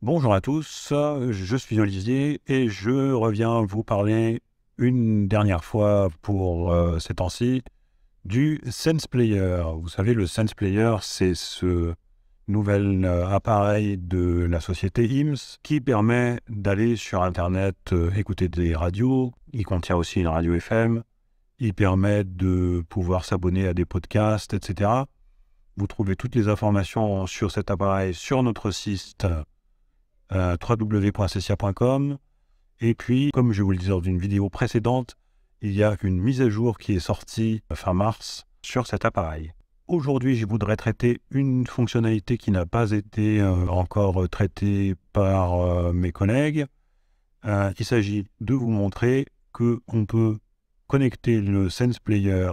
Bonjour à tous, je suis Olivier et je reviens vous parler une dernière fois pour euh, ces temps-ci du Sense Player. Vous savez, le Sense Player, c'est ce nouvel euh, appareil de la société IMS qui permet d'aller sur Internet euh, écouter des radios. Il contient aussi une radio FM. Il permet de pouvoir s'abonner à des podcasts, etc. Vous trouvez toutes les informations sur cet appareil sur notre site euh, Et puis, comme je vous le disais dans une vidéo précédente, il y a une mise à jour qui est sortie fin mars sur cet appareil. Aujourd'hui, je voudrais traiter une fonctionnalité qui n'a pas été euh, encore traitée par euh, mes collègues. Euh, il s'agit de vous montrer que on peut connecter le Sense Player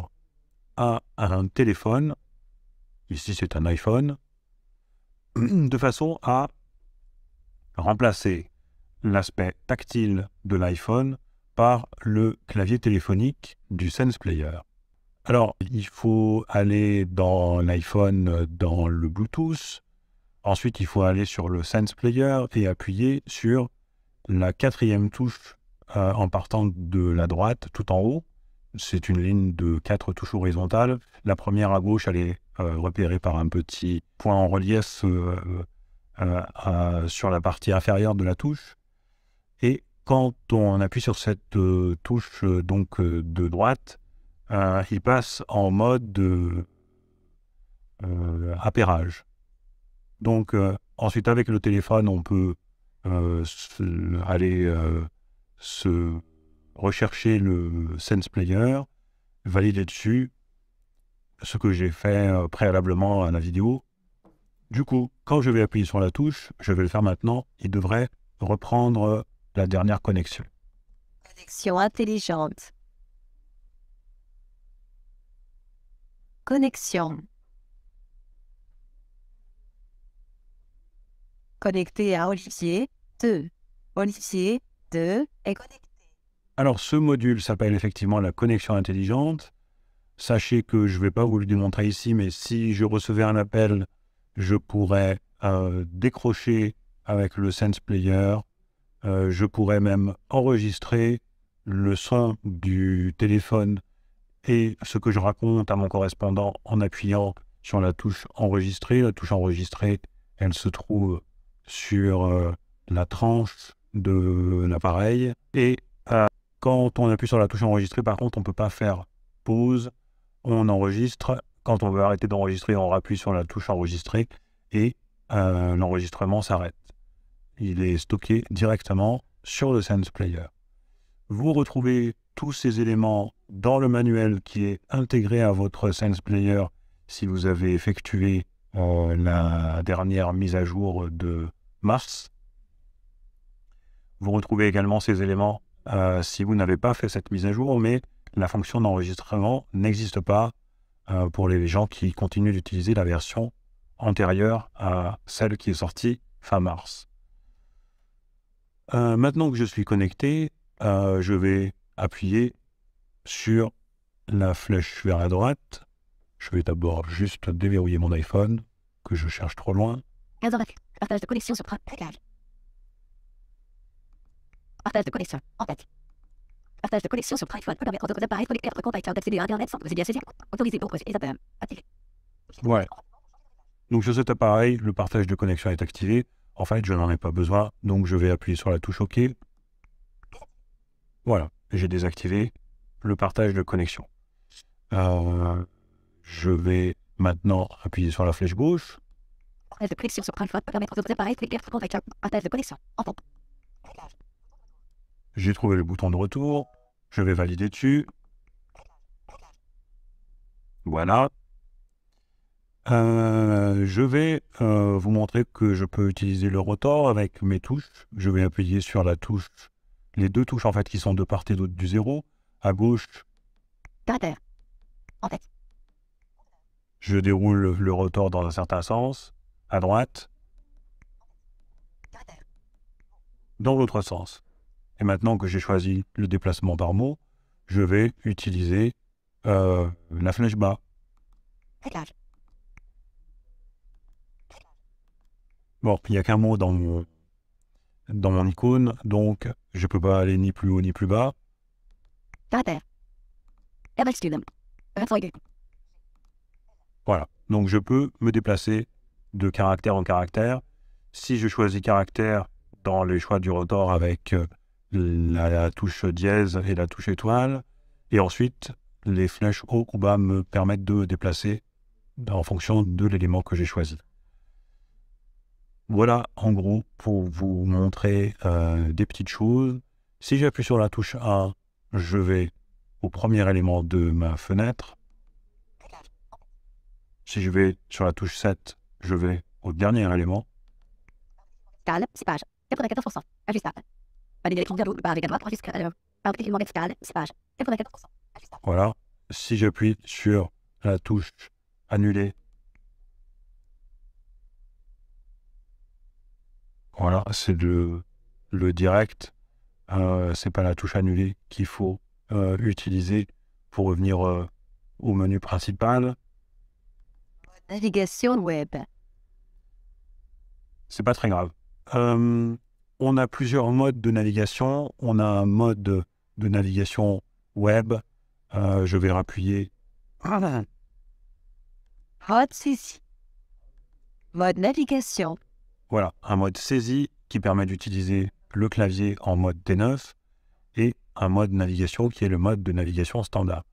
à un téléphone, ici c'est un iPhone, de façon à remplacer l'aspect tactile de l'iPhone par le clavier téléphonique du Sense Player. Alors, il faut aller dans l'iPhone, dans le Bluetooth. Ensuite, il faut aller sur le Sense Player et appuyer sur la quatrième touche euh, en partant de la droite tout en haut. C'est une ligne de quatre touches horizontales. La première à gauche, elle est euh, repérée par un petit point en relief euh, euh, sur la partie inférieure de la touche. Et quand on appuie sur cette euh, touche euh, donc de droite, il passe en mode appairage. Donc ensuite avec le téléphone, on peut aller se rechercher le Sense Player, valider dessus ce que j'ai fait préalablement à la vidéo, du coup, quand je vais appuyer sur la touche, je vais le faire maintenant, il devrait reprendre euh, la dernière connexion. Connexion intelligente. Connexion. Connecté à Olivier 2. Olivier 2 est connecté. Alors ce module s'appelle effectivement la connexion intelligente. Sachez que je ne vais pas vous le démontrer ici, mais si je recevais un appel je pourrais euh, décrocher avec le Sense Player, euh, je pourrais même enregistrer le son du téléphone et ce que je raconte à mon correspondant en appuyant sur la touche enregistrer. La touche enregistrer, elle se trouve sur euh, la tranche de l'appareil. Et quand on appuie sur la touche enregistrer, par contre, on ne peut pas faire pause. On enregistre quand on veut arrêter d'enregistrer, on appuie sur la touche enregistrer et euh, l'enregistrement s'arrête. Il est stocké directement sur le Sense Player. Vous retrouvez tous ces éléments dans le manuel qui est intégré à votre Sense Player si vous avez effectué euh, la dernière mise à jour de mars. Vous retrouvez également ces éléments euh, si vous n'avez pas fait cette mise à jour, mais la fonction d'enregistrement n'existe pas euh, pour les gens qui continuent d'utiliser la version antérieure à celle qui est sortie fin mars. Euh, maintenant que je suis connecté, euh, je vais appuyer sur la flèche vers la droite. Je vais d'abord juste déverrouiller mon iPhone que je cherche trop loin. Partage de connexion sur partage. de connexion en fait. » Partage de connexion sur Trifone peut permettre aux autres appareils connectés à votre compte iCloud d'accéder à Internet sans vous procéder à saisir. Autorisé pour projet les appareils Ouais. Donc sur cet appareil, le partage de connexion est activé. En fait, je n'en ai pas besoin, donc je vais appuyer sur la touche OK. Voilà, j'ai désactivé le partage de connexion. Euh, je vais maintenant appuyer sur la flèche gauche. Partage de connexion sur Trifone peut permettre aux autres appareils connectés à votre compte iCloud. Partage de connexion. J'ai trouvé le bouton de retour. Je vais valider dessus. Voilà. Euh, je vais euh, vous montrer que je peux utiliser le rotor avec mes touches. Je vais appuyer sur la touche, les deux touches en fait qui sont de part et d'autre du zéro. À gauche. Je déroule le, rotor dans un certain sens. À droite. Dans l'autre sens. Et maintenant que j'ai choisi le déplacement par mot, je vais utiliser euh, la flèche bas. Bon, il n'y a qu'un mot dans dans mon icône, donc je ne peux pas aller ni plus haut ni plus bas. Eh ben, voilà, donc je peux me déplacer de caractère en caractère. Si je choisis caractère dans les choix du rotor avec euh, la, touche dièse et la touche étoile. Et ensuite, les flèches haut ou bas me permettent de déplacer ben, en fonction de l'élément que j'ai choisi. Voilà en gros pour vous montrer euh, des petites choses. Si j'appuie sur la touche A, je vais au premier élément de ma fenêtre. Si je vais sur la touche 7, je vais au dernier élément. Euh, voilà. Si j'appuie sur la touche annuler, voilà, c'est le, le direct. Euh, c'est pas la touche annulée qu'il faut euh, utiliser pour revenir au menu principal. Navigation web. C'est pas très grave on a plusieurs modes de navigation. On a un mode de navigation web. Euh, je vais rappuyer. Mode navigation. Voilà, un mode saisie qui permet d'utiliser le clavier en mode d 9 et un mode navigation qui est le mode de navigation standard.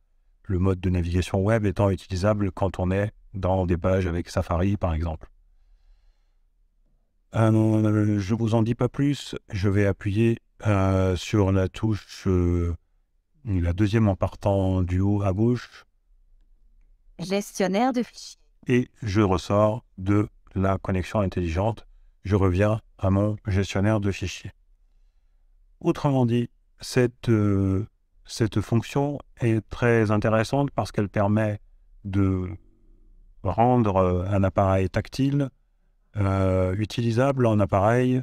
Le mode de navigation web étant utilisable quand on est dans des pages avec Safari par exemple. Ah je ne vous en dis pas plus. Je vais appuyer euh, sur la touche, euh, la deuxième en partant du haut à gauche. Gestionnaire de fichiers. Et je ressors de la connexion intelligente. Je reviens à mon gestionnaire de fichiers. Autrement dit, cette euh, fonction est très intéressante parce qu'elle permet de rendre un appareil tactile euh, utilisable en appareil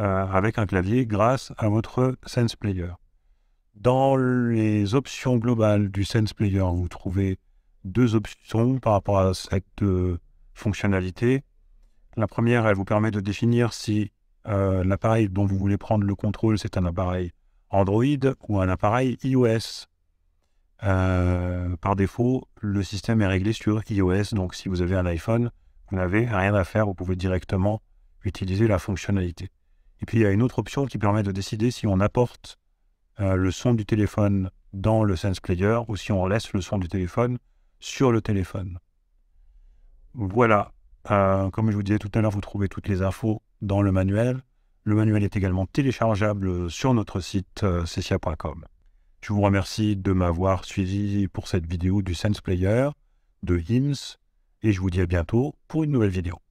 euh, avec un clavier grâce à votre Sense Player. Dans les options globales du Sense Player, vous trouvez deux options par rapport à cette euh, fonctionnalité. La première, elle vous permet de définir si l'appareil dont vous voulez prendre le contrôle, c'est un appareil Android ou un appareil iOS. par défaut, le système est réglé sur iOS, donc si vous avez un iPhone, vous n'avez rien à faire, vous pouvez directement utiliser la fonctionnalité. Et puis il y a une autre option qui permet de décider si on apporte euh, le son du téléphone dans le Sense Player ou si on laisse le son du téléphone sur le téléphone. Voilà. Euh, comme je vous disais tout à l'heure, vous trouvez toutes les infos dans le manuel. Le manuel est également téléchargeable sur notre site euh, cessia.com. Je vous remercie de m'avoir suivi pour cette vidéo du Sense Player, de HIMS, et je vous dis à bientôt pour une nouvelle vidéo.